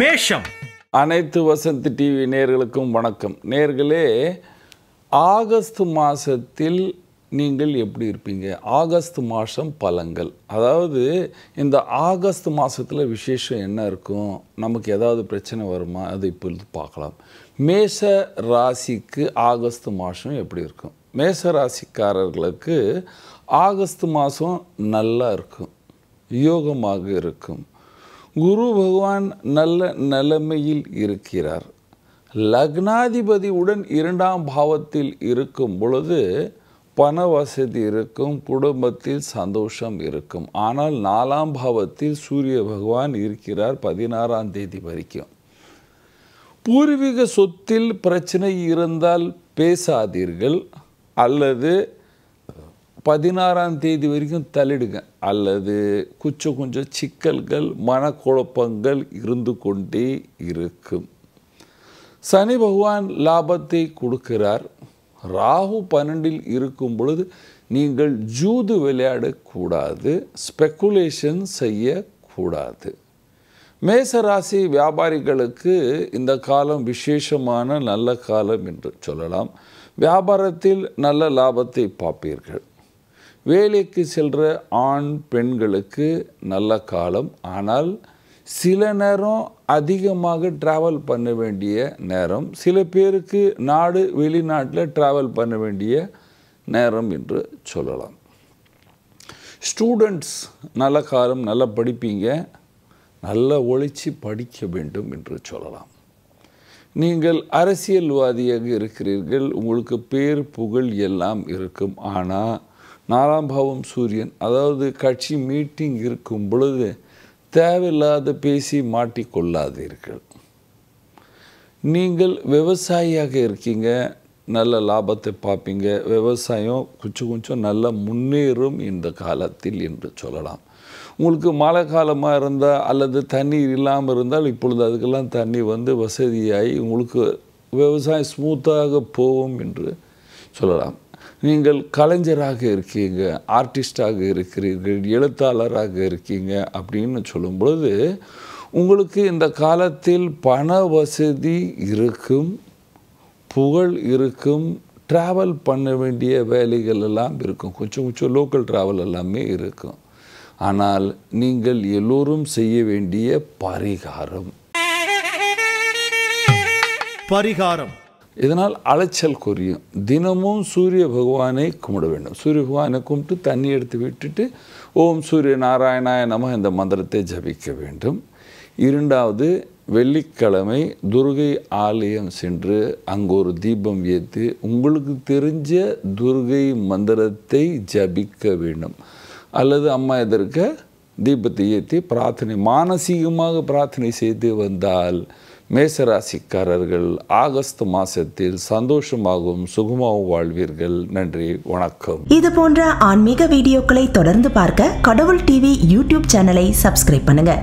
மேஷம் அனைத்து வசந்தி டிவி நேர்களுக்கும் வணக்கம் நேர்களே ஆகஸ்ட் மாதத்தில் நீங்கள் எப்படி இருப்பீங்க ஆகஸ்ட் மாதம் பலங்கள் அதாவது இந்த ஆகஸ்ட் மாதத்தில் விசேஷம் என்ன இருக்கும் நமக்கு ஏதாவது பிரச்சனை வருமா அதை இப்பொழுது பார்க்கலாம் மேஷ ராசிக்கு ஆகஸ்ட் மாதம் எப்படி இருக்கும் மேஷ ராசிக்காரர்களுக்கு ஆகஸ்ட் மாதம் நல்லா இருக்கும் யோகமாக இருக்கும் குரு பகவான் நல்ல நிலைமையில் இருக்கிறார் லக்னாதிபதியுடன் இரண்டாம் பாவத்தில் இருக்கும் பொழுது பண வசதி இருக்கும் குடும்பத்தில் சந்தோஷம் இருக்கும் ஆனால் நாலாம் பாவத்தில் சூரிய பகவான் இருக்கிறார் பதினாறாம் தேதி வரைக்கும் பூர்வீக சொத்தில் பிரச்சனை இருந்தால் பேசாதீர்கள் அல்லது பதினாறாம் தேதி வரைக்கும் தள்ளிடுங்க அல்லது கொஞ்சம் கொஞ்சம் சிக்கல்கள் மனக்குழப்பங்கள் இருந்து கொண்டே இருக்கும் சனி பகவான் லாபத்தை கொடுக்கிறார் ராகு பன்னெண்டில் இருக்கும் பொழுது நீங்கள் ஜூது விளையாடக்கூடாது ஸ்பெக்குலேஷன் செய்யக்கூடாது மேசராசி வியாபாரிகளுக்கு இந்த காலம் விசேஷமான நல்ல காலம் என்று சொல்லலாம் வியாபாரத்தில் நல்ல லாபத்தை பார்ப்பீர்கள் வேலைக்கு செல்கிற ஆண் பெண்களுக்கு நல்ல காலம் ஆனால் சில நேரம் அதிகமாக ட்ராவல் பண்ண வேண்டிய நேரம் சில பேருக்கு நாடு வெளிநாட்டில் ட்ராவல் பண்ண வேண்டிய நேரம் என்று சொல்லலாம் ஸ்டூடெண்ட்ஸ் நல்ல காலம் நல்லா படிப்பீங்க நல்லா ஒழிச்சு படிக்க வேண்டும் என்று சொல்லலாம் நீங்கள் அரசியல்வாதியாக இருக்கிறீர்கள் உங்களுக்கு பேர் புகழ் எல்லாம் இருக்கும் ஆனால் நாலாம் பாவம் சூரியன் அதாவது கட்சி மீட்டிங் இருக்கும் பொழுது தேவையில்லாத பேசி மாட்டிக்கொள்ளாதீர்கள் நீங்கள் விவசாயியாக இருக்கீங்க நல்ல லாபத்தை பார்ப்பீங்க விவசாயம் கொஞ்சம் கொஞ்சம் நல்லா முன்னேறும் இந்த காலத்தில் என்று சொல்லலாம் உங்களுக்கு மழை காலமாக இருந்தால் அல்லது தண்ணீர் இல்லாமல் இருந்தால் இப்பொழுது அதுக்கெல்லாம் தண்ணி வந்து வசதியாகி உங்களுக்கு விவசாயம் ஸ்மூத்தாக போகும் என்று சொல்லலாம் நீங்கள் கலைஞராக இருக்கீங்க ஆர்டிஸ்டாக இருக்கிறீர்கள் எழுத்தாளராக இருக்கீங்க அப்படின்னு சொல்லும் பொழுது உங்களுக்கு இந்த காலத்தில் பண வசதி இருக்கும் புகழ் இருக்கும் ட்ராவல் பண்ண வேண்டிய வேலைகள் எல்லாம் இருக்கும் கொஞ்சம் கொஞ்சம் லோக்கல் ட்ராவல் எல்லாமே இருக்கும் ஆனால் நீங்கள் எல்லோரும் செய்ய வேண்டிய பரிகாரம் பரிகாரம் இதனால் அலைச்சல் குறையும் தினமும் சூரிய பகவானை கும்பிட வேண்டும் சூரிய பகவானை கும்பிட்டு தண்ணி எடுத்து விட்டுட்டு ஓம் சூரிய நாராயணாய நம இந்த மந்திரத்தை ஜபிக்க வேண்டும் இரண்டாவது வெள்ளிக்கிழமை துர்கை ஆலயம் சென்று அங்கு ஒரு தீபம் ஏற்றி உங்களுக்கு தெரிஞ்ச துர்கை மந்திரத்தை ஜபிக்க வேண்டும் அல்லது அம்மா எதற்க தீபத்தை ஏற்றி பிரார்த்தனை மானசீகமாக பிரார்த்தனை செய்து வந்தால் மேசராசிக்காரர்கள் ஆகஸ்ட் மாசத்தில் சந்தோஷமாகவும் சுகமாகவும் வாழ்வீர்கள் நன்றி வணக்கம் இது போன்ற ஆன்மீக வீடியோக்களை தொடர்ந்து பார்க்க கடவுள் டிவி யூடியூப் சேனலை சப்ஸ்கிரைப் பண்ணுங்க